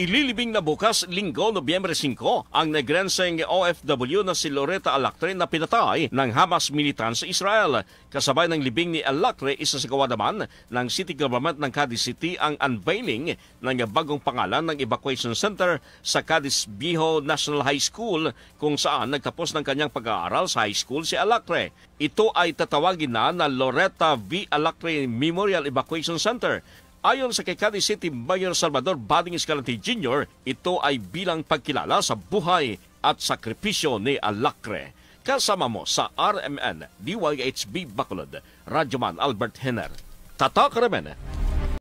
Ililibing na bukas, linggo, Nobyembre 5, ang negrenseng OFW na si Loretta Alactre na pinatay ng Hamas militant sa Israel. Kasabay ng libing ni Alactre, isa sa gawa naman ng City Government ng Cadiz City ang unveiling ng bagong pangalan ng Evacuation Center sa Cadiz Biho National High School kung saan nagtapos ng kanyang pag-aaral sa high school si Alactre. Ito ay tatawagin na na Loretta V. Alactre Memorial Evacuation Center Ayon sa kay City Mayor Salvador Bading Escalante Jr., ito ay bilang pagkilala sa buhay at sakripisyo ni Alacre. Kasama mo sa RMN, DYHB Bacolod, Radyoman Albert Henner. Tatak Remen,